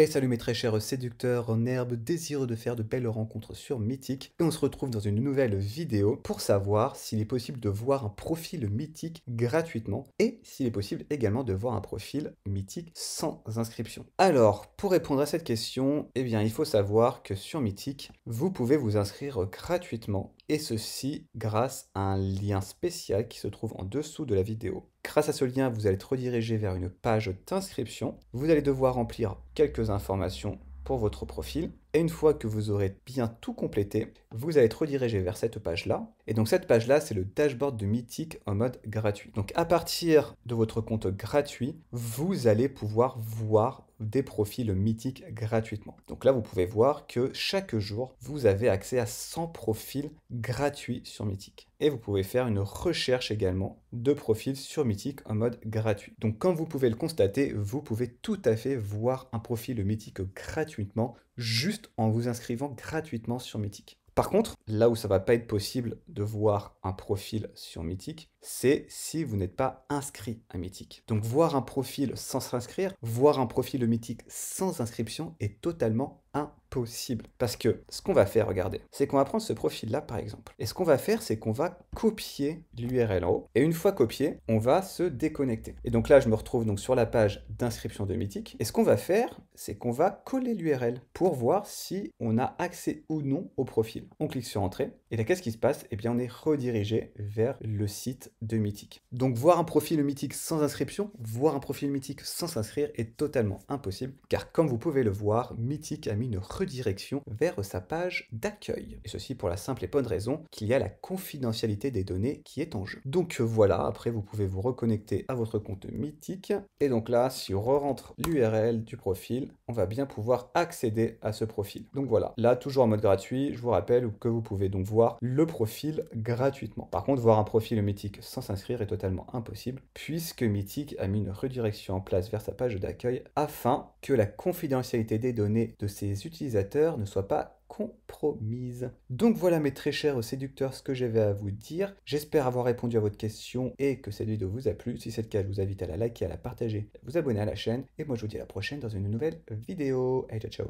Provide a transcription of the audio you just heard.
Et salut mes très chers séducteurs en herbe, désireux de faire de belles rencontres sur Mythique. Et on se retrouve dans une nouvelle vidéo pour savoir s'il est possible de voir un profil Mythique gratuitement et s'il est possible également de voir un profil Mythique sans inscription. Alors, pour répondre à cette question, eh bien il faut savoir que sur Mythique, vous pouvez vous inscrire gratuitement et ceci grâce à un lien spécial qui se trouve en dessous de la vidéo. Grâce à ce lien, vous allez être redirigé vers une page d'inscription. Vous allez devoir remplir quelques informations pour votre profil. Et une fois que vous aurez bien tout complété, vous allez être redirigé vers cette page-là. Et donc cette page-là, c'est le dashboard de Mythic en mode gratuit. Donc à partir de votre compte gratuit, vous allez pouvoir voir des profils Mythic gratuitement. Donc là, vous pouvez voir que chaque jour, vous avez accès à 100 profils gratuits sur Mythic. Et vous pouvez faire une recherche également de profils sur Mythic en mode gratuit. Donc comme vous pouvez le constater, vous pouvez tout à fait voir un profil mythique gratuitement juste en vous inscrivant gratuitement sur Mythique. Par contre, là où ça va pas être possible de voir un profil sur Mythique, c'est si vous n'êtes pas inscrit à Mythique. Donc voir un profil sans s'inscrire, voir un profil de Mythique sans inscription est totalement impossible. Parce que ce qu'on va faire, regardez, c'est qu'on va prendre ce profil-là par exemple. Et ce qu'on va faire, c'est qu'on va copier l'URL en haut. Et une fois copié, on va se déconnecter. Et donc là, je me retrouve donc sur la page d'inscription de Mythique. Et ce qu'on va faire, c'est qu'on va coller l'URL pour voir si on a accès ou non au profil. On clique sur Entrée. Et là, qu'est-ce qui se passe Eh bien, on est redirigé vers le site de mythique. Donc voir un profil mythique sans inscription, voir un profil mythique sans s'inscrire est totalement impossible, car comme vous pouvez le voir, Mythique a mis une redirection vers sa page d'accueil. Et ceci pour la simple et bonne raison qu'il y a la confidentialité des données qui est en jeu. Donc voilà, après vous pouvez vous reconnecter à votre compte Mythique. Et donc là, si on rentre l'URL du profil, on va bien pouvoir accéder à ce profil. Donc voilà, là toujours en mode gratuit, je vous rappelle que vous pouvez donc voir le profil gratuitement. Par contre, voir un profil mythique sans s'inscrire est totalement impossible, puisque Mythique a mis une redirection en place vers sa page d'accueil afin que la confidentialité des données de ses utilisateurs ne soit pas compromise. Donc voilà mes très chers séducteurs ce que j'avais à vous dire. J'espère avoir répondu à votre question et que cette vidéo vous a plu. Si c'est le cas, je vous invite à la liker, à la partager, vous abonner à la chaîne. Et moi je vous dis à la prochaine dans une nouvelle vidéo. Allez, ciao ciao